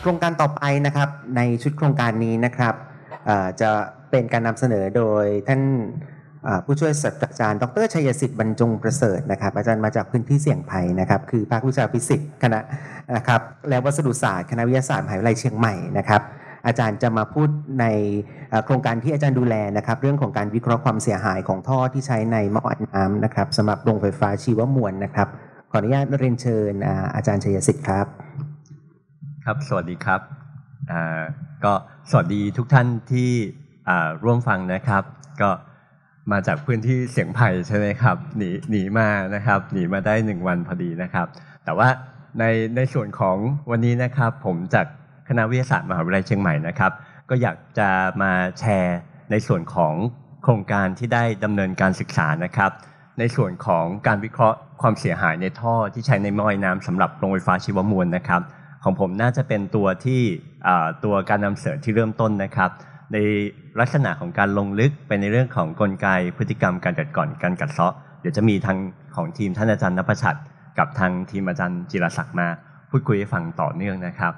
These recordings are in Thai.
โครงการต่อไปนะครับ ในชุดโครงการนี้นะครับจะเป็นการนำเสนอโดยท่านผู้ช่วยศาสตราจารย์ดรชัยสิทธิ์บรรจง ประเสริฐนะครับ อาจารย์มาจากพื้นที่เสี่ยงภัยนะครับ คือภาควิชาฟิสิกส์คณะนะครับและวัสดุศาสตร์ คณะวิทยาศาสตร์มหาวิทยาลัยเชียงใหม่นะครับ อาจารย์จะมาพูดในโครงการที่อาจารย์ดูแลนะครับ เรื่องของการวิเคราะห์ความเสียหายของท่อที่ใช้ในหม้ออัดน้ำนะครับสำหรับโรงไฟฟ้าชีวมวลนะครับขออนุญาตเรียนเชิญอาจารย์ชัยสิทธิ์ครับครับสวัสดีครับก็สวัสดีทุกท่านที่ร่วมฟังนะครับ ก็มาจากพื้นที่เสียงไผ่ใช่ไหมครับหนีหนีมานะครับหนีมาได้หนึ่งวันพอดีนะครับ แต่ว่าในในส่วนของวันนี้นะครับผมจากคณะวิทยาศาสตร์มหาวิทยาลัยเชียงใหม่นะครับก็อยากจะมาแชร์ในส่วนของโครงการที่ได้ดำเนินการศึกษานะครับ ในส่วนของการวิเคราะห์ความเสียหายในท่อที่ใช้ในม้อยน้ำสำหรับโรงไฟฟ้าชีวมวลนะครับของผมน่าจะเป็นตัวที่ตัวการนำเสนอที่เริ่มต้นนะครับ ในลักษณะของการลงลึกไปในเรื่องของกลไกพฤติกรรมการจัดก่อนการกัดเซาะเดี๋ยวจะมีทางของทีมท่านอาจารย์นภชัดกับทางทีมอาจารย์จิรศักดิ์มา พูดคุยให้ฟังต่อเนื่องนะครับ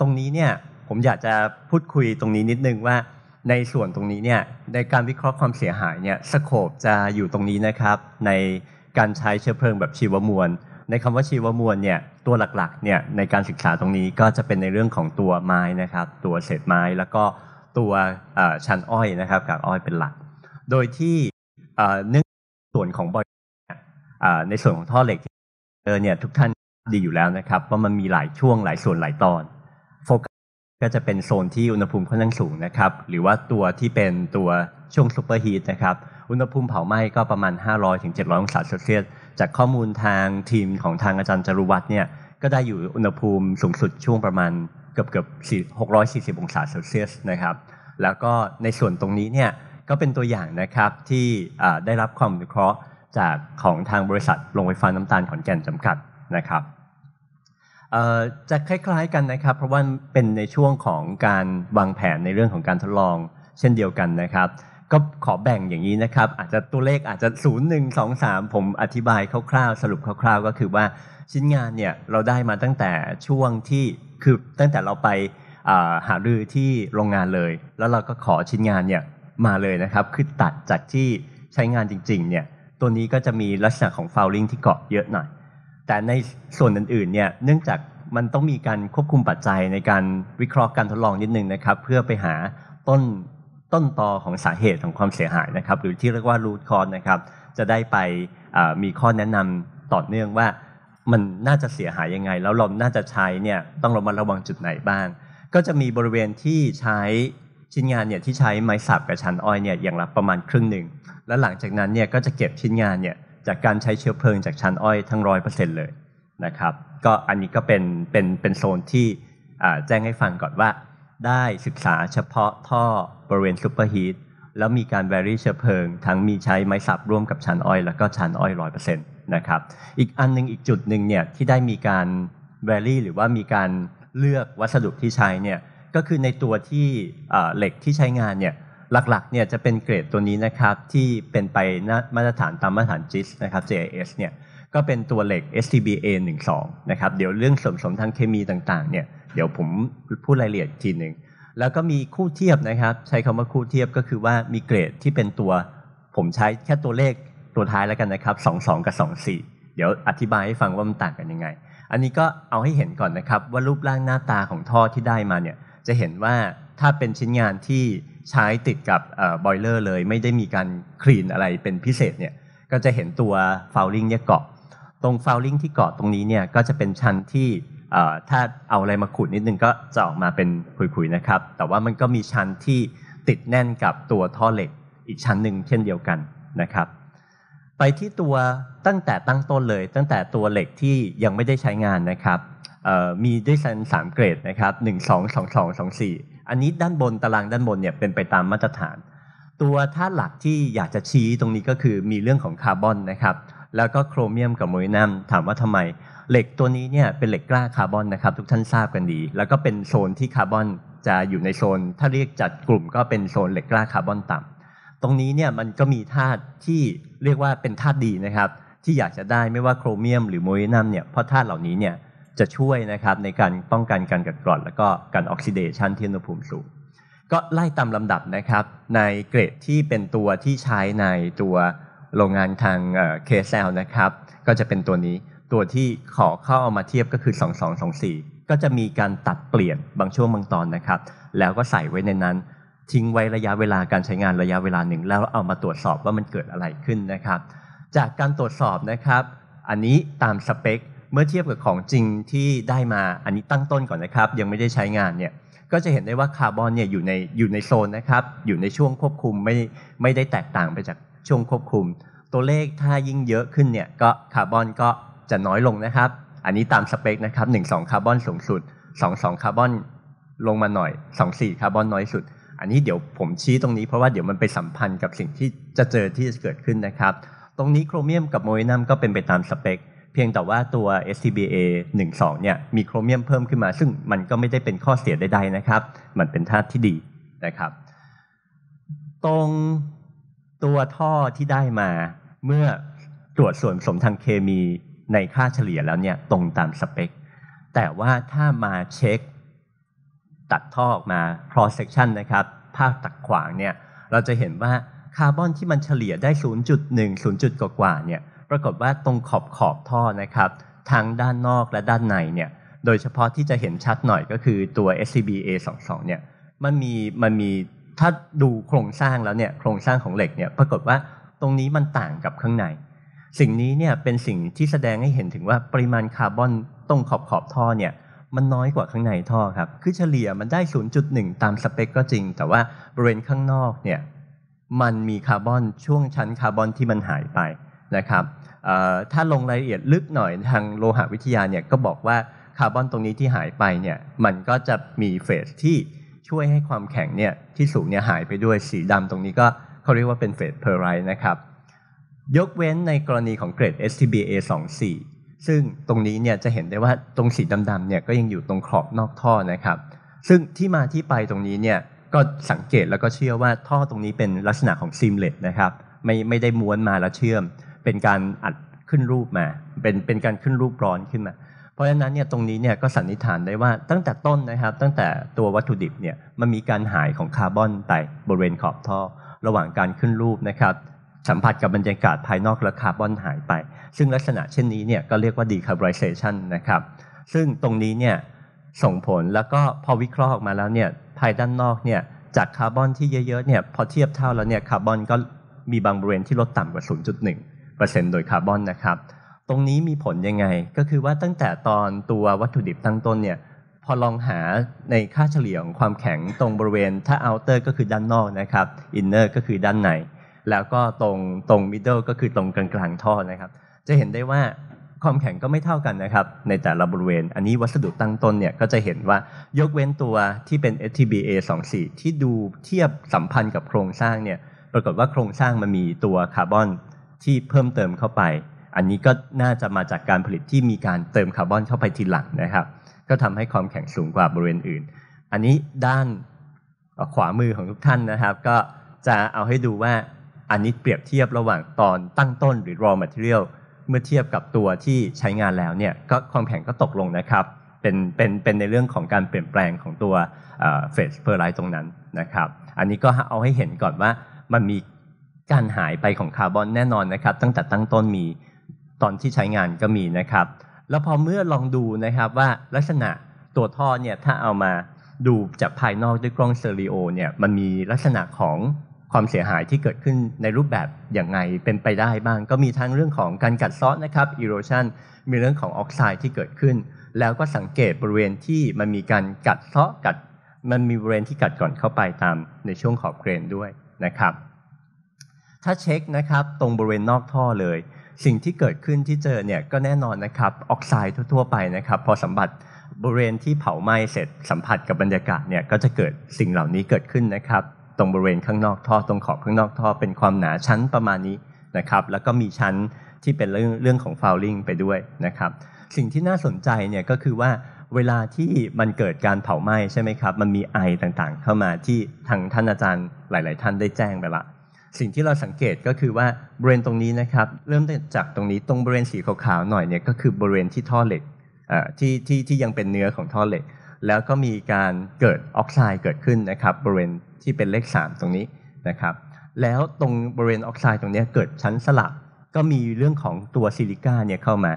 ตรงนี้เนี่ยผมอยากจะพูดคุยตรงนี้นิดนึงว่า ในส่วนตรงนี้เนี่ยในการวิเคราะห์ความเสียหายเนี่ยสโคบจะอยู่ตรงนี้นะครับ ในการใช้เชื้อเพลิงแบบชีวมวลในคำว่าชีวมวลเนี่ยตัวหลักๆเนี่ยในการศึกษาตรงนี้ก็จะเป็นในเรื่องของตัวไม้นะครับ ตัวเศษไม้ แล้วก็ตัวชั้นอ้อยนะครับกากอ้อยเป็นหลัก โดยที่เนื่องส่วนของบริในส่วนของท่อเหล็กเอเนี่ยทุกท่านดีอยู่แล้วนะครับว่ามันมีหลายช่วงหลายส่วนหลายตอนโฟกัสก็จะเป็นโซนที่อุณหภูมิค่อนข้างสูงนะครับหรือว่าตัวที่เป็นตัวช่วงซูเปอร์ฮีทนะครับอุณหภูมิเผาไหม้ก็ประมาณ 500-700องศาเซลเซียสจากข้อมูลทางทีมของทางอาจารย์จรุวัตรเนี่ยก็ได้อยู่อุณหภูมิสูงสุดช่วงประมาณเกือบเกือบ640 องศาเซลเซียสนะครับ แล้วก็ในส่วนตรงนี้เนี่ยก็เป็นตัวอย่างนะครับที่ได้รับความอนุเคราะห์จากของทางบริษัทโรงไฟฟ้าน้ำตาลขอนแก่นจำกัดนะครับจะคล้ายๆกันนะครับ เพราะว่าเป็นในช่วงของการวางแผนในเรื่องของการทดลองเช่นเดียวกันนะครับก็ขอแบ่งอย่างนี้นะครับ อาจจะตัวเลขอาจจะ0 1 2 3 ผมอธิบายคร่าว ๆ สรุปคร่าว ๆ ก็คือว่าชิ้นงานเนี่ยเราได้มาตั้งแต่ช่วงที่คือตั้งแต่เราไปหารือที่โรงงานเลย แล้วเราก็ขอชิ้นงานเนี่ยมาเลยนะครับ คือตัดจากที่ใช้งานจริงๆเนี่ยตัวนี้ก็จะมีลักษณะของฟาวลิงที่เกาะเยอะหน่อย แต่ในส่วนอื่นๆเนี่ยเนื่องจากมันต้องมีการควบคุมปัจจัยในการวิเคราะห์การทดลองนิดนึงนะครับเพื่อไปหาต้นต้นตอของสาเหตุของความเสียหายนะครับหรือที่เรียกว่ารูทคอร์นะครับจะได้ไปมีข้อแนะนำต่อเนื่องว่ามันน่าจะเสียหายยังไง แล้วเราน่าจะใช้เนี่ยต้องระมัดระวังจุดไหนบ้างก็จะมีบริเวณที่ใช้ชิ้นงานเนี่ยที่ใช้ไม้สับกับชั้นอ้อยเนี่ยอย่างละประมาณครึ่งหนึ่งแล้วหลังจากนั้นเนี่ยก็จะเก็บชิ้นงานเนี่ยจากการใช้เชื้อเพลิงจากชั้นอ้อยทั้งร้อยเปอร์เซ็นต์เลยนะครับก็อันนี้ก็เป็นเป็นเป็นโซนที่แจ้งให้ฟังก่อนว่าได้ศึกษาเฉพาะท่อบริเวณซูเปอร์ฮีทแล้วมีการแวรี่เชื้อเพลิง ทั้งมีใช้ไม้สับร่วมกับชานอ้อยแล้วก็ชานอ้อยร้อยเปอร์เซ็นต์นะครับอีกอันนึง อีกจุดหนึ่งเนี่ยที่ได้มีการแวรี่หรือว่ามีการเลือกวัสดุที่ใช้เนี่ยก็คือในตัวที่เหล็กที่ใช้งานเนี่ยหลักๆเนี่ยจะเป็นเกรดตัวนี้นะครับที่เป็นไปมาตรฐานตามมาตรฐานจิสนะครับ JIS เนี่ยก็เป็นตัวเหล็ก STBA 1 2นะครับ เดี๋ยวเรื่องส่วนผสมทางเคมีต่าง ๆเนี่ย เดี๋ยวผมพูดรายละเอียดทีหนึ่งแล้วก็มีคู่เทียบนะครับ ใช้คำว่าคู่เทียบก็คือว่ามีเกรดที่เป็นตัวผมใช้แค่ตัวเลขตัวท้ายแล้วกัน นะครับ 2 2 กับ 2 4 เดี๋ยวอธิบายให้ฟังว่ามันต่างกันยังไง อันนี้ก็เอาให้เห็นก่อนนะครับว่ารูปร่างหน้าตาของท่อที่ได้มาเนี่ยจะเห็นว่าถ้าเป็นชิ้นงานที่ใช้ติดกับบอยเลอร์เลยไม่ได้มีการคลีนอะไรเป็นพิเศษเนี่ยก็จะเห็นตัวฟาวลิ่งเนี่ยเกาะตรงฟาวลิงที่เกาะตรงนี้เนี่ยก็จะเป็นชั้นที่ถ้าเอาอะไรมาขุดนิดนึงก็จะออกมาเป็นขุยๆนะครับ แต่ว่ามันก็มีชั้นที่ติดแน่นกับตัวท่อเหล็ก อีกชั้นหนึ่งเช่นเดียวกันนะครับ ไปที่ตัวตั้งแต่ตั้งต้นเลย ตั้งแต่ตัวเหล็กที่ยังไม่ได้ใช้งานนะครับ มีด้วยชั้นสามเกรดนะครับหนึ่งสองสองสองสองสี่อันนี้ด้านบนตารางด้านบนเนี่ยเป็นไปตามมาตรฐาน ตัวท่าหลักที่อยากจะชี้ตรงนี้ก็คือมีเรื่องของคาร์บอนนะครับแล้วก็โครเมียมกับโมเลนัมถามว่าทำไม เหล็กตัวนี้เนี่ยเป็นเหล็กกล้าคาร์บอนนะครับ ทุกท่านทราบกันดี แล้วก็เป็นโซนที่คาร์บอนจะอยู่ในโซน ถ้าเรียกจัดกลุ่มก็เป็นโซนเหล็กกล้าคาร์บอนต่ำ ตรงนี้เนี่ยมันก็มีธาตุที่เรียกว่าเป็นธาตุดีนะครับ ที่อยากจะได้ไม่ว่าโครเมียมหรือโมเลนัมเนี่ยเพราะธาตุเหล่านี้เนี่ยจะช่วยนะครับในการป้องกันการกัดกร่อนแล้วก็การออกซิเดชันที่อุณหภูมิสูง ก็ไล่ตามลำดับนะครับ ในเกรดที่เป็นตัวที่ใช้ในตัวโรงงานทางเคเซลนะครับก็จะเป็นตัวนี้ตัวที่ขอเข้าเอามาเทียบก็คือ 2224 ก็จะมีการตัดเปลี่ยนบางช่วงบางตอนนะครับแล้วก็ใส่ไว้ในนั้น ทิ้งไว้ระยะเวลาการใช้งานระยะเวลาหนึ่งแล้วเอามาตรวจสอบว่ามันเกิดอะไรขึ้นนะครับจากการตรวจสอบนะครับ อันนี้ตามสเปค เมื่อเทียบกับของจริงที่ได้มาอันนี้ตั้งต้นก่อนนะครับยังไม่ได้ใช้งานเนี่ยก็จะเห็นได้ว่าคาร์บอนเนี่ยอยู่ในอยู่ในโซนนะครับอยู่ในช่วงควบคุมไม่ไม่ได้แตกต่างไปจากช่วงควบคุมตัวเลขถ้ายิ่งเยอะขึ้นเนี่ย ก็คาร์บอนก็จะน้อยลงนะครับ อันนี้ตามสเปคนะครับ1 2คาร์บอนสูงสุด2 2คาร์บอนลงมาหน่อย2 4คาร์บอนน้อยสุด อันนี้เดี๋ยวผมชี้ตรงนี้เพราะว่าเดี๋ยวมันไปสัมพันธ์กับสิ่งที่จะเจอที่จะเกิดขึ้นนะครับ ตรงนี้โครเมียมกับโมเลนัมก็เป็นไปตามสเปคเพียงแต่ว่าตัว STBA 12เนี่ย มีโครเมียมเพิ่มขึ้นมา ซึ่งมันก็ไม่ได้เป็นข้อเสียใดๆนะครับ มันเป็นธาตุที่ดีนะครับ ตรงตัวท่อที่ได้มาเมื่อตรวจส่วนผสมทางเคมีในค่าเฉลี่ยแล้วเนี่ยตรงตามสเปค แต่ว่าถ้ามาเช็ค ตัดท่อออกมา cross section นะครับ ภาคตัดขวางเนี่ยเราจะเห็นว่า คาร์บอนที่มันเฉลี่ยได้ 0.1 0จุดกว่าเนี่ยปรากฏว่าตรงขอบขอบท่อนะครับทั้งด้านนอกและด้านในเนี่ยโดยเฉพาะที่จะเห็นชัดหน่อยก็คือตัว SCBA22 เนี่ยมันมีมันมีถ้าดูโครงสร้างแล้วเนี่ย โครงสร้างของเหล็กเนี่ยปรากฏว่าตรงนี้มันต่างกับข้างใน สิ่งนี้เนี่ยเป็นสิ่งที่แสดงให้เห็นถึงว่าปริมาณคาร์บอนตรงขอบขอบท่อเนี่ย มันน้อยกว่าข้างในท่อครับ คือเฉลี่ยมันได้ 0.1ตามสเปคก็จริงแต่ว่า บริเวณข้างนอกเนี่ย มันมีคาร์บอนช่วงชั้นคาร์บอนที่มันหายไปนะครับถ้าลงรายละเอียดลึกหน่อยทางโลหะวิทยาเนี่ย ก็บอกว่าคาร์บอนตรงนี้ที่หายไปเนี่ย มันก็จะมีเฟสที่ช่วยให้ความแข็งเนี่ยที่สูงเนี่ยหายไปด้วยสีดำตรงนี้ก็เขาเรียกว่าเป็นเฟสเพอร์ไรนะครับ ยกเว้นในกรณีของเกรด STBA 24 ซึ่งตรงนี้เนี่ยจะเห็นได้ว่าตรงสีดำๆเนี่ยก็ยังอยู่ตรงขอบนอกท่อนะครับ ซึ่งที่มาที่ไปตรงนี้เนี่ยก็สังเกตแล้วก็เชื่อว่าท่อตรงนี้เป็นลักษณะของซีมเลตนะครับ ไม่ไม่ได้ม้วนมาแล้วเชื่อม เป็นการอัดขึ้นรูปมา เป็นเป็นการขึ้นรูปร้อนขึ้นมาราะฉะนั้นเนี่ยตรงนี้เนี่ยก็สันนิษฐานได้ว่า ตั้งแต่ต้นนะครับ ตั้งแต่ตัววัตถุดิบเนี่ยมันมีการหายของคาร์บอนไปบริเวณขอบท่อ ระหว่างการขึ้นรูปนะครับสัมผัสกับบรรยากาศภายนอกและคาร์บอนหายไป ซึ่งลักษณะเช่นนี้เนี่ยก็เรียกว่าดีคาร์บอไเซชันนะครับซึ่งตรงนี้เนี่ยส่งผลแล้วก็พอวิเคราะห์ออกมาแล้วเนี่ยภายด้านนอกเนี่ยจากคาร์บอนที่เยอะๆเนี่ยพอเทียบเท่าแล้วเนี่ยคาร์บอนก็มีบางบริเวณที่ลดต่ำกว่า 0.1%โดยคาร์บอนนะครับรงนี้มีผลยังไงก็คือว่าตั้งแต่ตอนตัววัตถุดิบตั้งต้นเนี่ยพอลองหาในค่าเฉลี่ยของความแข็งตรงบริเวณถ้าเอาเตอร์ก็คือด้านนอกนะครับอินเนอร์ก็คือด้านในแล้วก็ตรงตรงมิดเดิลก็คือตรงกลางกลางท่อนะครับจะเห็นได้ว่าความแข็งก็ไม่เท่ากันนะครับในแต่ละบริเวณ อันนี้วัสดุตั้งต้นเนี่ยก็จะเห็นว่ายกเว้นตัวที่เป็น STBA 24ที่ดูเทียบสัมพันธ์กับโครงสร้างเนี่ยปรากฏว่าโครงสร้างมันมีตัวคาร์บอนที่เพิ่มเติมเข้าไปอันนี้ก็น่าจะมาจากการผลิตที่มีการเติมคาร์บอนเข้าไปทีหลังนะครับก็ทำให้ความแข็งสูงกว่าบริเวณอื่น อันนี้ด้านขวามือของทุกท่านนะครับ ก็จะเอาให้ดูว่าอันนี้เปรียบเทียบระหว่างตอนตั้งต้นหรือ raw material เมื่อเทียบกับตัวที่ใช้งานแล้วเนี่ยก็ความแข็งก็ตกลงนะครับเป็นเป็นเป็นในเรื่องของการเปลี่ยนแปลงของตัวเฟสเพอร์ไลท์ตรงนั้นนะครับ อันนี้ก็เอาให้เห็นก่อนว่ามันมีการหายไปของคาร์บอนแน่นอนนะครับตั้งแต่ตั้งต้นมีตอนที่ใช้งานก็มีนะครับ แล้วพอเมื่อลองดูนะครับว่าลักษณะตัวท่อเนี่ยถ้าเอามาดูจากภายนอกด้วยกล้องเซอริโอเนี่ยมันมีลักษณะของความเสียหายที่เกิดขึ้นในรูปแบบอย่างไงเป็นไปได้บ้างก็มีทั้งเรื่องของการกัดเซาะนะครับ erosion มีเรื่องของออกไซด์ที่เกิดขึ้น แล้วก็สังเกตบริเวณที่มันมีการกัดเซาะกัด มันมีบริเวณที่กัดก่อนเข้าไปตามในช่วงขอบเกรนด้วยนะครับ ถ้าเช็คนะครับตรงบริเวณนอกท่อเลยสิ่งที่เกิดขึ้นที่เจอเนี่ยก็แน่นอนนะครับออกไซด์ทั่ว ๆ ไปนะครับ พอสัมผัสบริเวณที่เผาไหม้เสร็จสัมผัสกับบรรยากาศเนี่ยก็จะเกิดสิ่งเหล่านี้เกิดขึ้นนะครับตรงบริเวณข้างนอกท่อตรงขอบข้างนอกท่อเป็นความหนาชั้นประมาณนี้นะครับแล้วก็มีชั้นที่เป็นเรื่องเรื่องของฟาวลิ่งไปด้วยนะครับสิ่งที่น่าสนใจเนี่ยก็คือว่าเวลาที่มันเกิดการเผาไหม้ใช่ไหมครับมันมีไอต่างๆ เข้ามาที่ทางท่านอาจารย์หลาย ๆ ท่านได้แจ้งไปละสิ่งที่เราสังเกตก็คือว่าบริเวณตรงนี้นะครับเริ่มจากตรงนี้ตรงบริเวณสีขาวๆหน่อยเนี่ยก็คือบริเวณที่ท่อเหล็กที่ที่ที่ยังเป็นเนื้อของท่อเหล็กแล้วก็มีการเกิดออกไซด์เกิดขึ้นนะครับบริเวณที่เป็นเลข3ตรงนี้นะครับแล้วตรงบริเวณออกไซด์ตรงนี้เกิดชั้นสลับก็มีเรื่องของตัวซิลิก้าเนี่ยเข้ามา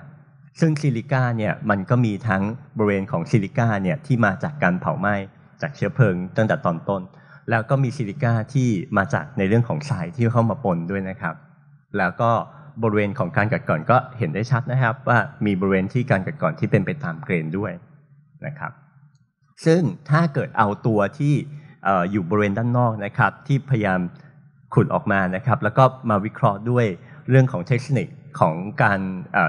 ซึ่งซิลิก้าเนี่ยมันก็มีทั้งบริเวณของซิลิก้าเนี่ยที่มาจากการเผาไหม้จากเชื้อเพลิงตั้งแต่ตอนต้นแล้วก็มีซิลิก้าที่มาจากในเรื่องของทรายที่เข้ามาปนด้วยนะครับ แล้วก็บริเวณของการกัดก่อนก็เห็นได้ชัดนะครับ ว่ามีบริเวณที่การกัดก่อนที่เป็นไปตามเกรนด้วยนะครับ ซึ่งถ้าเกิดเอาตัวที่อยู่บริเวณด้านนอกนะครับที่พยายามขุดออกมานะครับ แล้วก็มาวิเคราะห์ด้วยเรื่องของเทคนิคของการ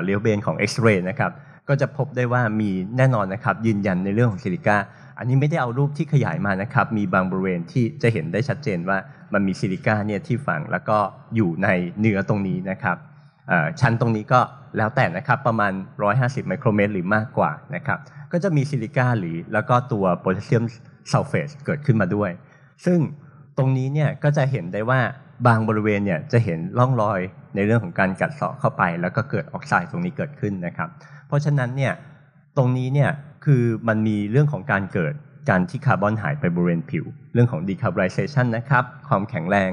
เลี้ยวเบนของเอ็กซเรย์นะครับ ก็จะพบได้ว่ามีแน่นอนนะครับ ยืนยันในเรื่องของซิลิก้าอันนี้ไม่ได้เอารูปที่ขยายมานะครับ มีบางบริเวณที่จะเห็นได้ชัดเจนว่ามันมีซิลิก้าเนี่ยที่ฝังแล้วก็อยู่ในเนื้อตรงนี้นะครับชั้นตรงนี้ก็แล้วแต่นะครับประมาณ 150 ไมโครเมตร หรือมากกว่านะครับ ก็จะมีซิลิก้าหรือ แล้วก็ตัวโพแทสเซียมซัลเฟตเกิดขึ้นมาด้วย ซึ่งตรงนี้เนี่ยก็จะเห็นได้ว่าบางบริเวณเนี่ยจะเห็นร่องรอยในเรื่องของการกัดเสาะเข้าไป แล้วก็เกิดออกไซด์ตรงนี้เกิดขึ้นนะครับ เพราะฉะนั้นเนี่ยตรงนี้เนี่ยคือมันมีเรื่องของการเกิดการที่คาร์บอนหายไปบริเวณผิว เรื่องของดีคาร์บอนเซชันนะครับ ความแข็งแรง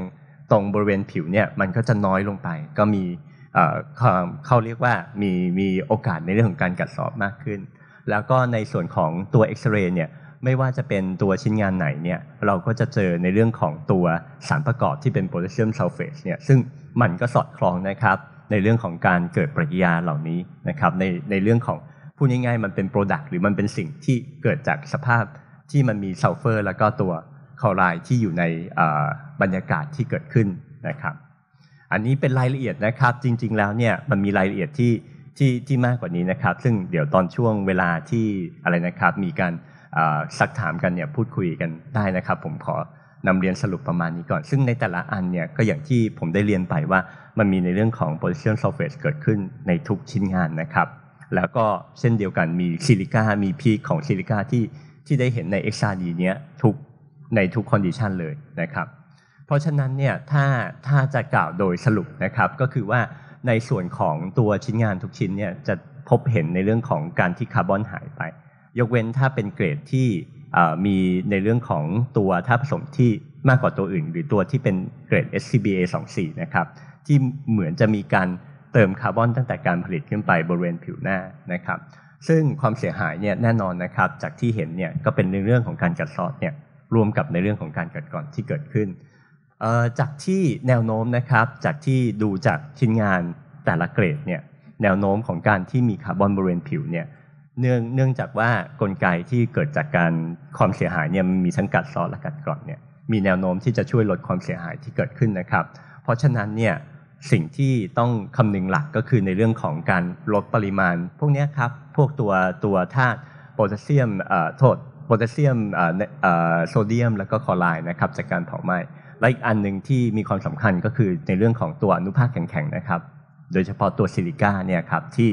ตรงบริเวณผิวเนี่ยมันก็จะน้อยลงไป ก็มีเขาเรียกว่ามีมีโอกาสในเรื่องของการกัดเซาะมากขึ้น แล้วก็ในส่วนของตัวเอ็กซเรย์เนี่ยไม่ว่าจะเป็นตัวชิ้นงานไหนเนี่ยเราก็จะเจอในเรื่องของตัวสารประกอบที่เป็นโพแทสเซียมซัลเฟตเนี่ยซึ่งมันก็สอดคล้องนะครับในเรื่องของการเกิดปฏิกิริยาเหล่านี้นะครับในในเรื่องของพูดง่ายๆมันเป็นโปรดักต์หรือมันเป็นสิ่งที่เกิดจากสภาพที่มันมีซัลเฟอร์แล้วก็ตัวคลอไรด์ที่อยู่ในบรรยากาศที่เกิดขึ้นนะครับ อันนี้เป็นรายละเอียดนะครับจริง ๆแล้วเนี่ยมันมีรายละเอียดที่ที่ที่มากกว่านี้นะครับ ซึ่งเดี๋ยวตอนช่วงเวลาที่อะไรนะครับ มีการซักถามกันเนี่ยพูดคุยกันได้นะครับ ผมขอนำเรียนสรุปประมาณนี้ก่อน ซึ่งในแต่ละอันเนี่ยก็อย่างที่ผมได้เรียนไปว่ามันมีในเรื่องของ position surface เกิดขึ้นในทุกชิ้นงานนะครับแล้วก็เช่นเดียวกันมีซิลิก้ามีพีคของซิลิก้าที่ที่ได้เห็นในเอ็กซาดีเนี้ยทุกในทุกคอนดิชันเลยนะครับ เพราะฉะนั้นเนี่ยถ้าถ้าจะกล่าวโดยสรุปนะครับ ก็คือว่าในส่วนของตัวชิ้นงานทุกชิ้นเนี่ยจะพบเห็นในเรื่องของการที่คาร์บอนหายไป ยกเว้นถ้าเป็นเกรดที่มีในเรื่องของตัวถ้าผสมที่มากกว่าตัวอื่น หรือตัวที่เป็นเกรด SCBA 24นะครับที่เหมือนจะมีการเติมคาร์บอนตั้งแต่การผลิตขึ้นไปบริเวณผิวหน้านะครับ ซึ่งความเสียหายเนี่ยแน่นอนนะครับจากที่เห็นเนี่ยก็เป็นในเรื่องของการกัดซอะเนี่ยรวมกับในเรื่องของการกัดกร่อนที่เกิดขึ้น จากที่แนวโน้มนะครับจากที่ดูจากชิ้นงานแต่ละเกรดเนี่ยแนวโน้มของการที่มีคาร์บอนบริเวณผิวเนี่ยเนื่องเนื่องจากว่ากลไกที่เกิดจากการความเสียหายเนี่ยมีทั้งกัดซอะและกัดกร่อนเนี่ยมีแนวโน้มที่จะช่วยลดความเสียหายที่เกิดขึ้นนะครับ เพราะฉะนั้นเนี่ยสิ่งที่ต้องคำนึงหลักก็คือในเรื่องของการลดปริมาณ พวกนี้ครับพวกตัวตัวธาตุโพแทสเซียมโทษ โพแทสเซียมโซเดียม แล้วก็คลอไรน์นะครับจากการเผาไหม้และอีกอันหนึ่งที่มีความสำคัญก็คือในเรื่องของตัวอนุภาคแข็งๆนะครับ โดยเฉพาะตัวซิลิก้าเนี่ยครับที่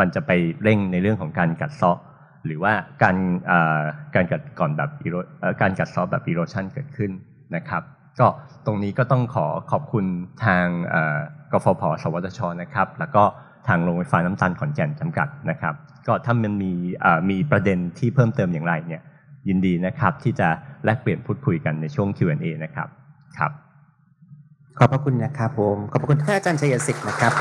มันจะไปเร่งในเรื่องของการกัดเซาะหรือว่าการการกัดก่อนแบบการกัดเซาะแบบอีโรชันเกิดขึ้นนะครับก็ตรงนี้ก็ต้องขอขอบคุณทางกฟผ สวทช นะครับ แล้วก็ทางโรงไฟฟ้าน้ำตาลขอนแก่นจำกัดนะครับ ก็ถ้ามันมีมีประเด็นที่เพิ่มเติมอย่างไรเนี่ยยินดีนะครับที่จะแลกเปลี่ยนพูดคุยกันในช่วง Q&A นะครับ ครับ ขอบพระคุณนะครับผม ขอบพระคุณท่านอาจารย์ชัยศิษย์นะครับ